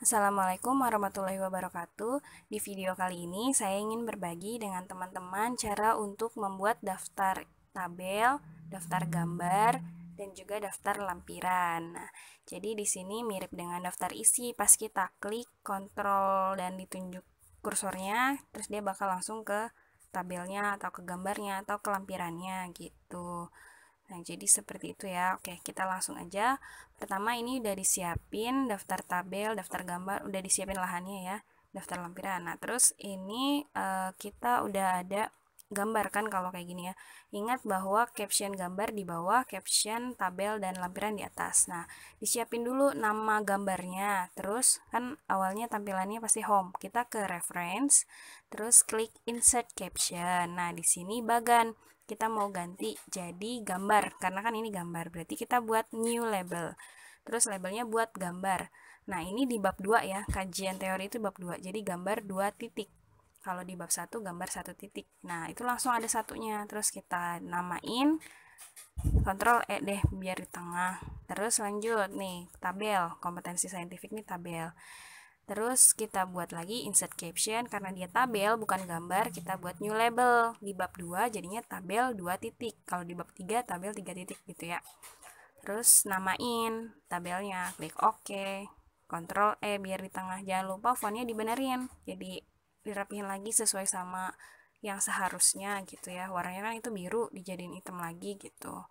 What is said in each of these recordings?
Assalamualaikum warahmatullahi wabarakatuh. Di video kali ini saya ingin berbagi dengan teman-teman cara untuk membuat daftar tabel, daftar gambar, dan juga daftar lampiran. Nah, jadi di sini mirip dengan daftar isi, pas kita klik kontrol dan ditunjuk kursornya, terus dia bakal langsung ke tabelnya atau ke gambarnya atau ke lampirannya gitu. Nah, jadi seperti itu ya. Oke, kita langsung aja. Pertama ini udah disiapin daftar tabel, daftar gambar, udah disiapin lahannya ya, daftar lampiran. Nah, terus ini uh, kita udah ada gambar kan kalau kayak gini ya. Ingat bahwa caption gambar di bawah, caption tabel dan lampiran di atas. Nah, disiapin dulu nama gambarnya. Terus kan awalnya tampilannya pasti home. Kita ke reference, terus klik insert caption. Nah, di sini bagan kita mau ganti jadi gambar karena kan ini gambar. Berarti kita buat new label. Terus labelnya buat gambar. Nah, ini di bab 2 ya. Kajian teori itu bab 2. Jadi gambar dua titik kalau di bab satu gambar satu titik nah itu langsung ada satunya terus kita namain kontrol E deh biar di tengah terus lanjut nih tabel kompetensi saintifik nih tabel terus kita buat lagi insert caption karena dia tabel bukan gambar kita buat new label di bab 2 jadinya tabel 2 titik kalau di bab 3 tabel 3 titik gitu ya terus namain tabelnya klik OK kontrol E biar di tengah jangan lupa fontnya dibenerin jadi dirapihin lagi sesuai sama yang seharusnya gitu ya warnanya kan itu biru dijadiin hitam lagi gitu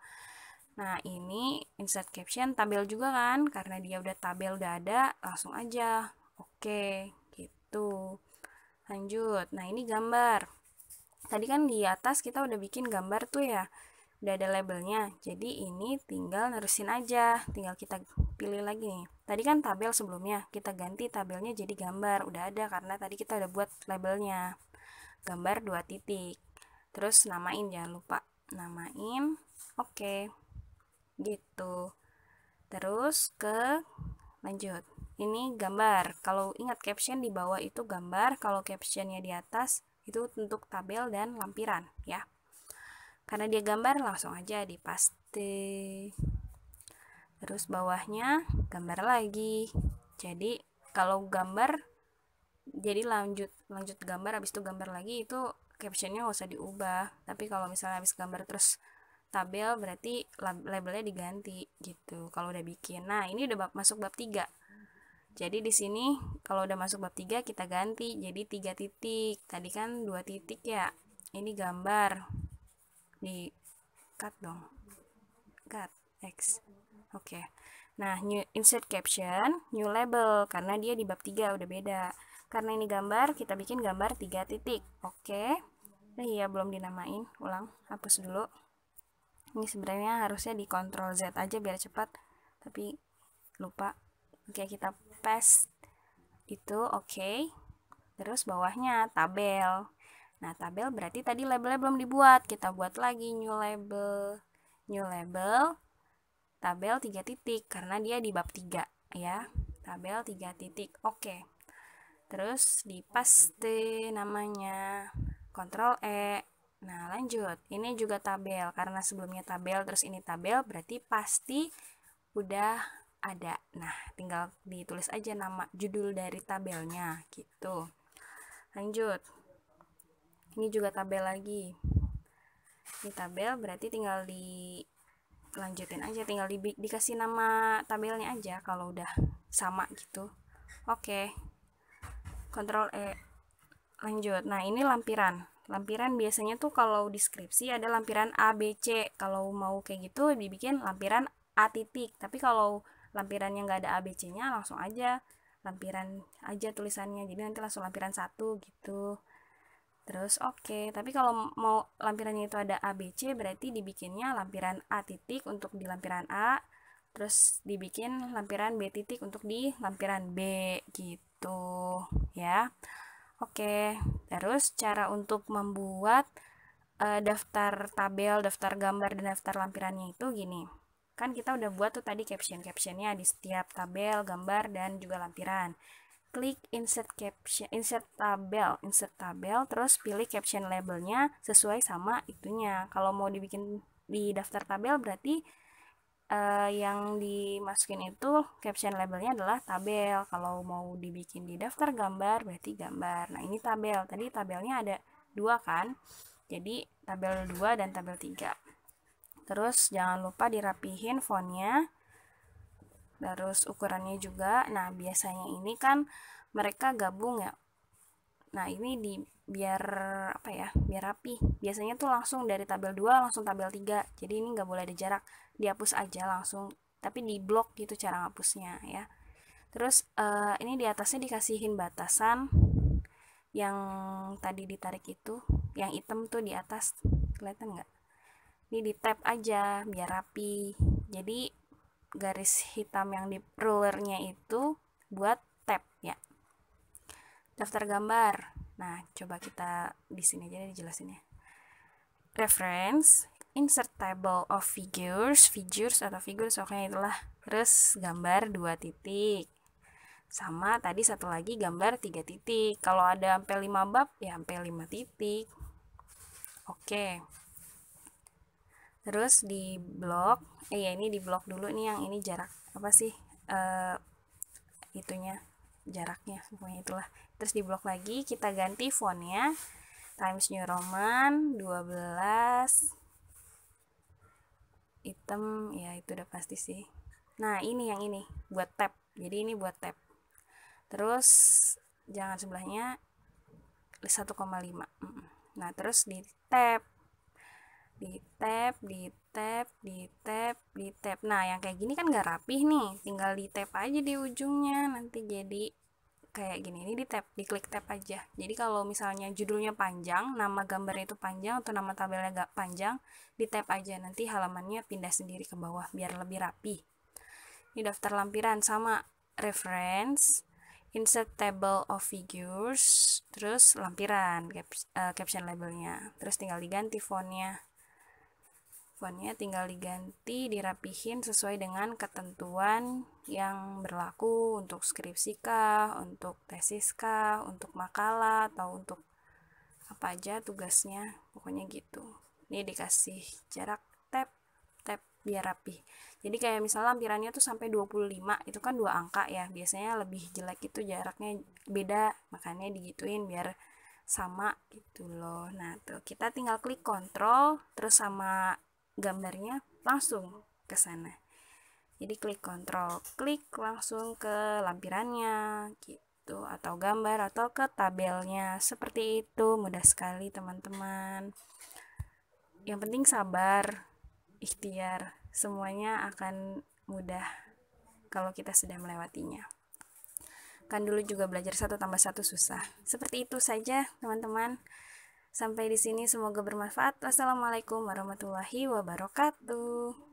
nah ini insert caption tabel juga kan karena dia udah tabel udah ada langsung aja oke gitu lanjut nah ini gambar tadi kan di atas kita udah bikin gambar tuh ya udah ada labelnya jadi ini tinggal nerusin aja tinggal kita pilih lagi nih tadi kan tabel sebelumnya kita ganti tabelnya jadi gambar udah ada karena tadi kita udah buat labelnya gambar dua titik terus namain jangan lupa namain oke okay. gitu terus ke lanjut ini gambar kalau ingat caption di bawah itu gambar kalau captionnya di atas itu untuk tabel dan lampiran ya karena dia gambar langsung aja di paste terus bawahnya gambar lagi jadi kalau gambar jadi lanjut lanjut gambar habis itu gambar lagi itu captionnya nggak usah diubah tapi kalau misalnya habis gambar terus tabel berarti labelnya diganti gitu kalau udah bikin nah ini udah masuk bab 3 jadi di sini kalau udah masuk bab 3 kita ganti jadi tiga titik tadi kan dua titik ya ini gambar di cut dong cut X oke okay. nah new insert caption new label karena dia di bab 3 udah beda karena ini gambar kita bikin gambar 3 titik oke okay. nah, eh, iya belum dinamain ulang hapus dulu ini sebenarnya harusnya di control Z aja biar cepat tapi lupa oke okay, kita paste itu oke okay. terus bawahnya tabel Nah, tabel berarti tadi labelnya belum dibuat. Kita buat lagi new label. New label tabel 3 titik karena dia di bab 3 ya. Tabel 3 titik. Oke. Terus di paste namanya. Ctrl E. Nah, lanjut. Ini juga tabel karena sebelumnya tabel terus ini tabel berarti pasti udah ada. Nah, tinggal ditulis aja nama judul dari tabelnya gitu. Lanjut ini juga tabel lagi ini tabel berarti tinggal di lanjutin aja tinggal di, dikasih nama tabelnya aja kalau udah sama gitu oke okay. kontrol E lanjut nah ini lampiran lampiran biasanya tuh kalau deskripsi ada lampiran A, B, C kalau mau kayak gitu dibikin lampiran A titik tapi kalau lampiran yang nggak ada A, B, C nya langsung aja lampiran aja tulisannya jadi nanti langsung lampiran satu gitu terus oke okay. tapi kalau mau lampirannya itu ada ABC berarti dibikinnya lampiran A titik untuk di lampiran A terus dibikin lampiran B titik untuk di lampiran B gitu ya oke okay. terus cara untuk membuat uh, daftar tabel daftar gambar dan daftar lampirannya itu gini kan kita udah buat tuh tadi caption captionnya di setiap tabel gambar dan juga lampiran klik insert caption, insert tabel, insert tabel, terus pilih caption labelnya sesuai sama itunya. Kalau mau dibikin di daftar tabel berarti uh, yang dimasukin itu caption labelnya adalah tabel. Kalau mau dibikin di daftar gambar berarti gambar. Nah ini tabel. Tadi tabelnya ada dua kan, jadi tabel 2 dan tabel 3 Terus jangan lupa dirapihin fontnya terus ukurannya juga nah biasanya ini kan mereka gabung ya nah ini di biar apa ya biar rapi biasanya tuh langsung dari tabel 2 langsung tabel 3 jadi ini nggak boleh ada jarak dihapus aja langsung tapi di blok gitu cara ngapusnya ya terus uh, ini di atasnya dikasihin batasan yang tadi ditarik itu yang hitam tuh di atas kelihatan nggak ini di tap aja biar rapi jadi garis hitam yang di rulernya itu buat tab ya daftar gambar nah coba kita di sini aja dijelasin ya reference insert table of figures figures atau figures pokoknya itulah terus gambar dua titik sama tadi satu lagi gambar tiga titik kalau ada sampai lima bab ya sampai lima titik oke terus di blok eh ya ini di blok dulu nih yang ini jarak apa sih uh, itunya jaraknya pokoknya itulah terus di blok lagi kita ganti fontnya Times New Roman 12 item ya itu udah pasti sih nah ini yang ini buat tab jadi ini buat tab terus jangan sebelahnya 1,5 nah terus di tab di tap di tap di tap di tap nah yang kayak gini kan nggak rapih nih tinggal di tap aja di ujungnya nanti jadi kayak gini ini di tap di klik tap aja jadi kalau misalnya judulnya panjang nama gambar itu panjang atau nama tabelnya nggak panjang di tap aja nanti halamannya pindah sendiri ke bawah biar lebih rapi ini daftar lampiran sama reference insert table of figures terus lampiran caps, eh, caption labelnya terus tinggal diganti fontnya Fontnya tinggal diganti, dirapihin sesuai dengan ketentuan yang berlaku untuk skripsi kah, untuk tesis kah, untuk makalah, atau untuk apa aja tugasnya, pokoknya gitu. Ini dikasih jarak tab, tab biar rapi. Jadi kayak misalnya lampirannya tuh sampai 25, itu kan dua angka ya. Biasanya lebih jelek itu jaraknya beda, makanya digituin biar sama gitu loh. Nah, tuh kita tinggal klik kontrol terus sama gambarnya langsung ke sana jadi klik kontrol klik langsung ke lampirannya gitu atau gambar atau ke tabelnya seperti itu mudah sekali teman-teman yang penting sabar ikhtiar semuanya akan mudah kalau kita sudah melewatinya kan dulu juga belajar satu tambah satu susah seperti itu saja teman-teman Sampai di sini semoga bermanfaat. Wassalamualaikum warahmatullahi wabarakatuh.